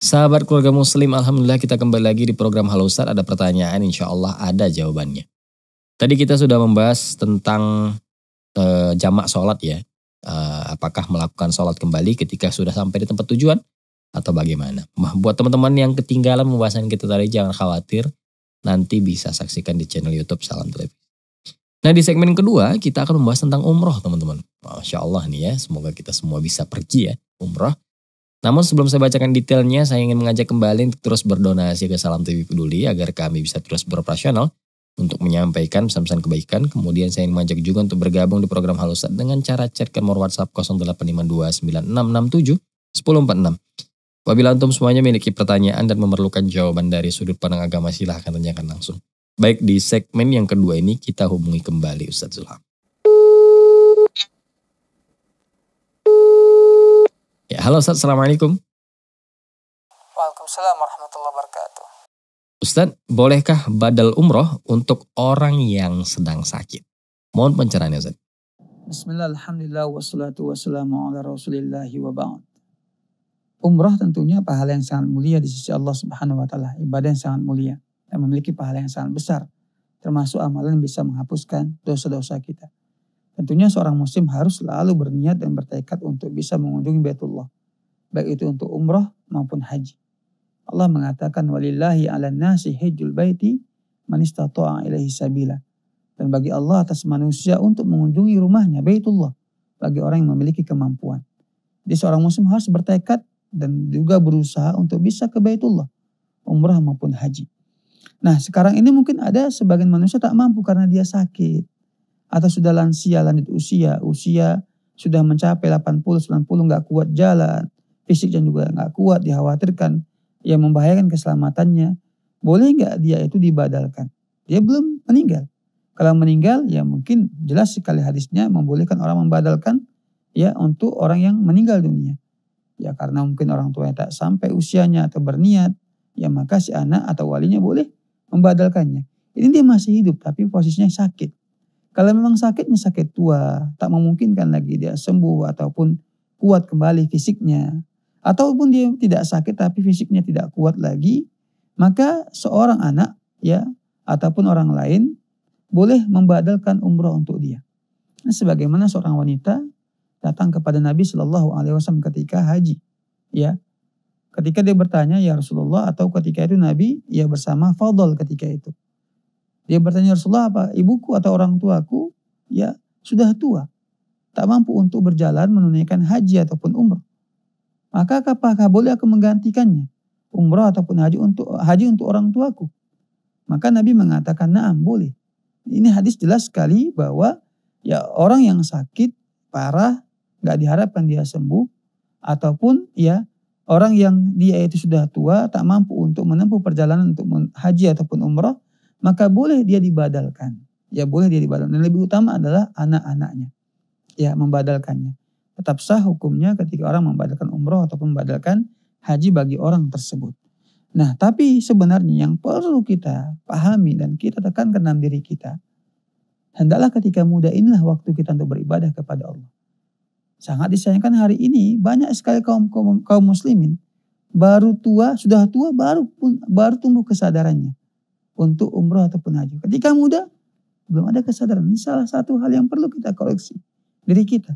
Sahabat keluarga muslim, Alhamdulillah kita kembali lagi di program Halo Ustaz. Ada pertanyaan, insya Allah ada jawabannya. Tadi kita sudah membahas tentang e, jamak sholat ya. E, apakah melakukan sholat kembali ketika sudah sampai di tempat tujuan atau bagaimana. Buat teman-teman yang ketinggalan pembahasan kita tadi, jangan khawatir nanti bisa saksikan di channel YouTube Salam Televisi. Nah di segmen kedua kita akan membahas tentang umroh teman-teman. Masya Allah nih ya, semoga kita semua bisa pergi ya umroh. Namun sebelum saya bacakan detailnya, saya ingin mengajak kembali untuk terus berdonasi ke Salam TV Peduli agar kami bisa terus beroperasional untuk menyampaikan pesan-pesan kebaikan. Kemudian saya ingin mengajak juga untuk bergabung di program Halusat dengan cara chat ke nomor WhatsApp 0852 1046. Apabila antum semuanya memiliki pertanyaan dan memerlukan jawaban dari sudut pandang agama silahkan tanyakan langsung. Baik di segmen yang kedua ini kita hubungi kembali Ustadz Zulham. Ya, halo Ustadz, Assalamualaikum. Waalaikumsalam warahmatullahi wabarakatuh. Ustadz, bolehkah badal umroh untuk orang yang sedang sakit? Mohon pencerahannya Ustadz. Bismillahirrahmanirrahim alhamdulillah, wassalatu wassalamu ala rasulillahi wa ba'd. Umroh tentunya pahala yang sangat mulia di sisi Allah Subhanahu wa taala, ibadah yang sangat mulia dan memiliki pahala yang sangat besar, termasuk amalan yang bisa menghapuskan dosa-dosa kita. Tentunya seorang muslim harus selalu berniat dan bertekad untuk bisa mengunjungi Baitullah, baik itu untuk umroh maupun haji. Allah mengatakan walillahi 'alan nasi hajjul baiti man istata'a sabila. Dan bagi Allah atas manusia untuk mengunjungi rumahnya Baitullah bagi orang yang memiliki kemampuan. Jadi seorang muslim harus bertekad dan juga berusaha untuk bisa ke Baitullah, umrah maupun haji. Nah sekarang ini mungkin ada sebagian manusia tak mampu karena dia sakit atau sudah lansia lanjut usia, usia sudah mencapai 80-90 nggak kuat jalan, fisik dan juga nggak kuat, dikhawatirkan, yang membahayakan keselamatannya, boleh nggak dia itu dibadalkan? Dia belum meninggal. Kalau meninggal ya mungkin jelas sekali hadisnya membolehkan orang membadalkan ya untuk orang yang meninggal dunia. Ya karena mungkin orang tuanya tak sampai usianya atau berniat, ya maka si anak atau walinya boleh membadalkannya. Ini dia masih hidup tapi posisinya sakit. Kalau memang sakitnya sakit tua, tak memungkinkan lagi dia sembuh ataupun kuat kembali fisiknya. Ataupun dia tidak sakit tapi fisiknya tidak kuat lagi, maka seorang anak ya ataupun orang lain boleh membadalkan umroh untuk dia. sebagaimana seorang wanita datang kepada Nabi Shallallahu Alaihi Wasallam ketika haji. Ya, ketika dia bertanya ya Rasulullah atau ketika itu Nabi ya bersama Fadl ketika itu. Dia bertanya ya Rasulullah apa ibuku atau orang tuaku ya sudah tua tak mampu untuk berjalan menunaikan haji ataupun umrah. Maka apakah boleh aku menggantikannya? Umrah ataupun haji untuk haji untuk orang tuaku. Maka Nabi mengatakan naam boleh. Ini hadis jelas sekali bahwa ya orang yang sakit parah nggak diharapkan dia sembuh ataupun ya orang yang dia itu sudah tua tak mampu untuk menempuh perjalanan untuk haji ataupun umroh maka boleh dia dibadalkan ya boleh dia dibadalkan dan lebih utama adalah anak-anaknya ya membadalkannya tetap sah hukumnya ketika orang membadalkan umroh ataupun membadalkan haji bagi orang tersebut nah tapi sebenarnya yang perlu kita pahami dan kita tekankan dalam diri kita hendaklah ketika muda inilah waktu kita untuk beribadah kepada Allah Sangat disayangkan hari ini banyak sekali kaum kaum, kaum muslimin baru tua, sudah tua baru pun baru tumbuh kesadarannya untuk umroh ataupun haji. Ketika muda belum ada kesadaran. Ini salah satu hal yang perlu kita koreksi diri kita.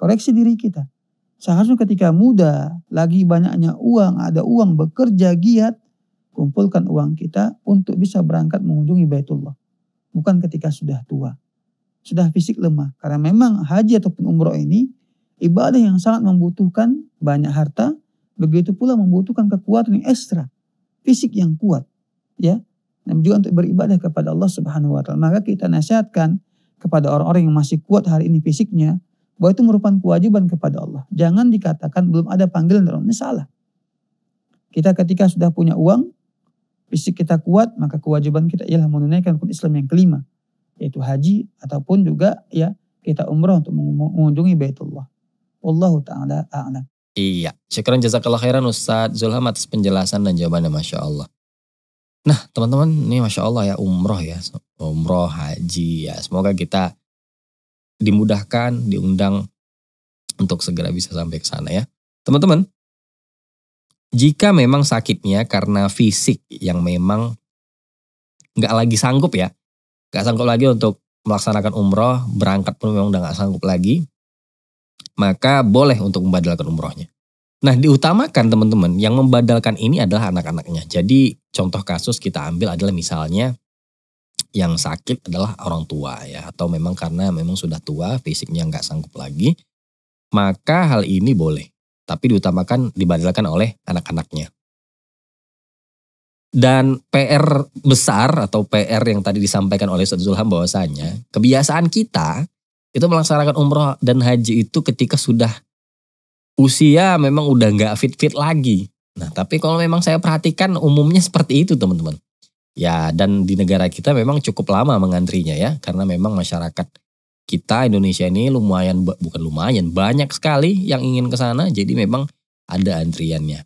Koreksi diri kita. Seharusnya ketika muda, lagi banyaknya uang, ada uang bekerja giat, kumpulkan uang kita untuk bisa berangkat mengunjungi Baitullah. Bukan ketika sudah tua, sudah fisik lemah. Karena memang haji ataupun umroh ini Ibadah yang sangat membutuhkan banyak harta, begitu pula membutuhkan kekuatan yang ekstra, fisik yang kuat, ya. Dan juga untuk beribadah kepada Allah Subhanahu wa taala. Maka kita nasihatkan kepada orang-orang yang masih kuat hari ini fisiknya, bahwa itu merupakan kewajiban kepada Allah. Jangan dikatakan belum ada panggilan dalam Allah. Ini salah. Kita ketika sudah punya uang, fisik kita kuat, maka kewajiban kita ialah menunaikan hukum Islam yang kelima, yaitu haji ataupun juga ya kita umrah untuk mengunjungi Baitullah. Wallahu ta'ala a'lam. Iya. syukuran jazakallah khairan Ustaz Zulham atas penjelasan dan jawabannya Masya Allah. Nah teman-teman ini Masya Allah ya umroh ya. Umroh, haji ya. Semoga kita dimudahkan, diundang untuk segera bisa sampai ke sana ya. Teman-teman, jika memang sakitnya karena fisik yang memang nggak lagi sanggup ya, nggak sanggup lagi untuk melaksanakan umroh, berangkat pun memang udah nggak sanggup lagi, maka boleh untuk membadalkan umrohnya. Nah diutamakan teman-teman yang membadalkan ini adalah anak-anaknya. Jadi contoh kasus kita ambil adalah misalnya yang sakit adalah orang tua ya atau memang karena memang sudah tua fisiknya nggak sanggup lagi maka hal ini boleh tapi diutamakan dibadalkan oleh anak-anaknya. Dan PR besar atau PR yang tadi disampaikan oleh Ustaz Zulham bahwasanya kebiasaan kita itu melaksanakan umroh dan haji itu ketika sudah usia memang udah nggak fit-fit lagi. Nah, tapi kalau memang saya perhatikan umumnya seperti itu, teman-teman. Ya, dan di negara kita memang cukup lama mengantrinya ya, karena memang masyarakat kita Indonesia ini lumayan bukan lumayan banyak sekali yang ingin ke sana, jadi memang ada antriannya.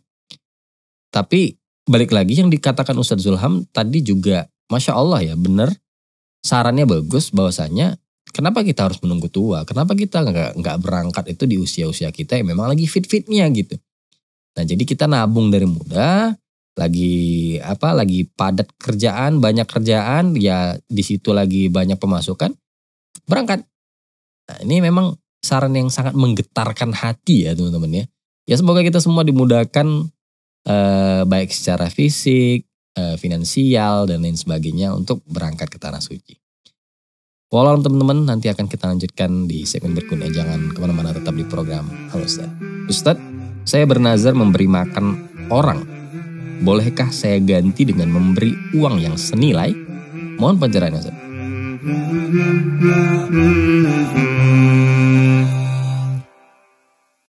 Tapi balik lagi yang dikatakan Ustadz Zulham tadi juga, masya Allah ya, benar sarannya bagus bahwasanya kenapa kita harus menunggu tua? Kenapa kita nggak nggak berangkat itu di usia-usia kita yang memang lagi fit-fitnya gitu? Nah jadi kita nabung dari muda, lagi apa? Lagi padat kerjaan, banyak kerjaan, ya di situ lagi banyak pemasukan, berangkat. Nah, ini memang saran yang sangat menggetarkan hati ya teman-teman ya. Ya semoga kita semua dimudahkan eh, baik secara fisik, eh, finansial dan lain sebagainya untuk berangkat ke tanah suci. Walau teman-teman nanti akan kita lanjutkan di segmen berikutnya. Jangan kemana-mana tetap di program Halo Ustaz. Ustaz, saya bernazar memberi makan orang. Bolehkah saya ganti dengan memberi uang yang senilai? Mohon pencerahan Ustaz.